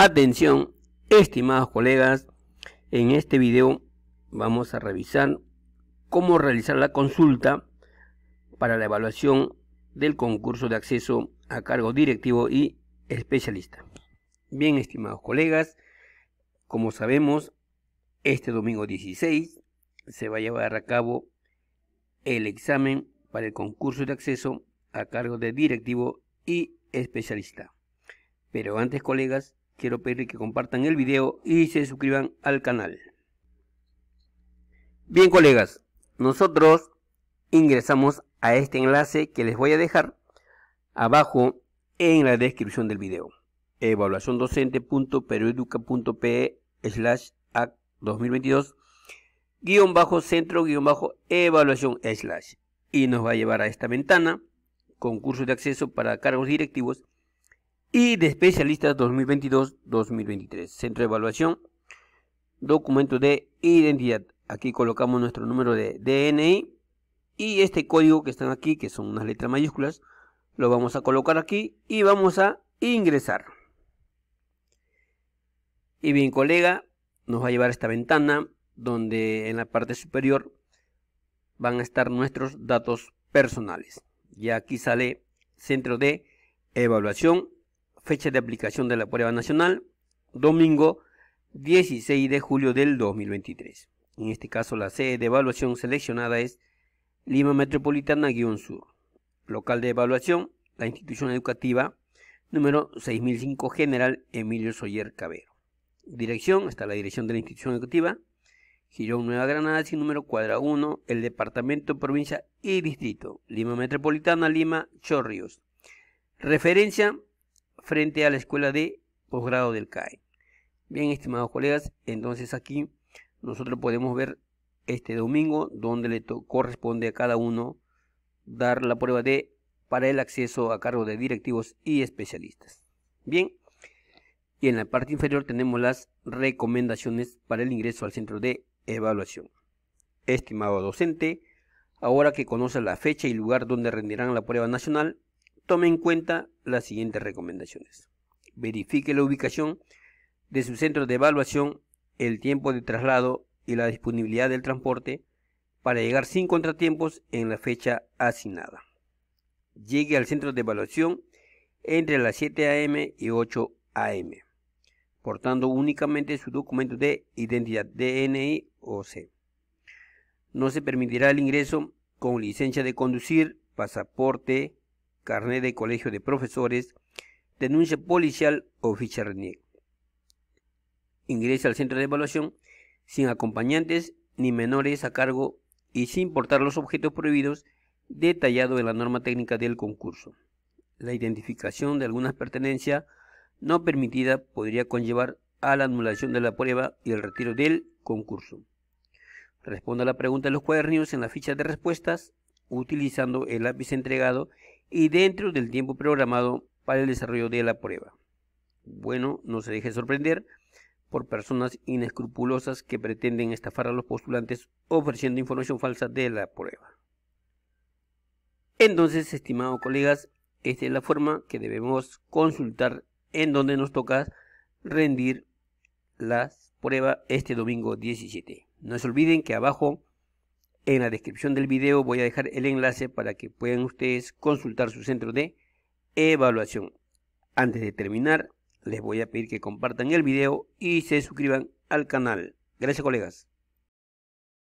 Atención, estimados colegas, en este video vamos a revisar cómo realizar la consulta para la evaluación del concurso de acceso a cargo directivo y especialista. Bien, estimados colegas, como sabemos, este domingo 16 se va a llevar a cabo el examen para el concurso de acceso a cargo de directivo y especialista. Pero antes, colegas, quiero pedirle que compartan el video y se suscriban al canal. Bien colegas, nosotros ingresamos a este enlace que les voy a dejar abajo en la descripción del video. evaluaciondocente.perueduca.pe slash act 2022 centro guión evaluación slash y nos va a llevar a esta ventana concurso de acceso para cargos directivos y de especialistas 2022-2023. Centro de evaluación, documento de identidad. Aquí colocamos nuestro número de DNI y este código que están aquí, que son unas letras mayúsculas, lo vamos a colocar aquí y vamos a ingresar. Y bien, colega, nos va a llevar a esta ventana donde en la parte superior van a estar nuestros datos personales. y aquí sale centro de evaluación fecha de aplicación de la prueba nacional, domingo 16 de julio del 2023. En este caso, la sede de evaluación seleccionada es Lima Metropolitana-Sur. Local de evaluación, la institución educativa número 6005 General Emilio Soyer Cabero. Dirección, está la dirección de la institución educativa, Girón Nueva Granada, sin número cuadra 1, el departamento, provincia y distrito, Lima Metropolitana, Lima, Chorrios. Referencia frente a la escuela de posgrado del CAE. Bien, estimados colegas, entonces aquí nosotros podemos ver este domingo donde le corresponde a cada uno dar la prueba de para el acceso a cargo de directivos y especialistas. Bien, y en la parte inferior tenemos las recomendaciones para el ingreso al centro de evaluación. Estimado docente, ahora que conoce la fecha y lugar donde rendirán la prueba nacional, tome en cuenta las siguientes recomendaciones. Verifique la ubicación de su centro de evaluación, el tiempo de traslado y la disponibilidad del transporte para llegar sin contratiempos en la fecha asignada. Llegue al centro de evaluación entre las 7 a.m. y 8 a.m., portando únicamente su documento de identidad DNI o C. No se permitirá el ingreso con licencia de conducir, pasaporte, carnet de colegio de profesores, denuncia policial o ficha RENIEC. Ingresa al centro de evaluación sin acompañantes ni menores a cargo y sin portar los objetos prohibidos detallado en la norma técnica del concurso. La identificación de algunas pertenencias no permitida podría conllevar a la anulación de la prueba y el retiro del concurso. Responda la pregunta de los cuadernos en la ficha de respuestas utilizando el lápiz entregado y dentro del tiempo programado para el desarrollo de la prueba. Bueno, no se deje sorprender por personas inescrupulosas que pretenden estafar a los postulantes ofreciendo información falsa de la prueba. Entonces, estimados colegas, esta es la forma que debemos consultar en donde nos toca rendir las prueba este domingo 17. No se olviden que abajo en la descripción del video voy a dejar el enlace para que puedan ustedes consultar su centro de evaluación. Antes de terminar, les voy a pedir que compartan el video y se suscriban al canal. Gracias colegas.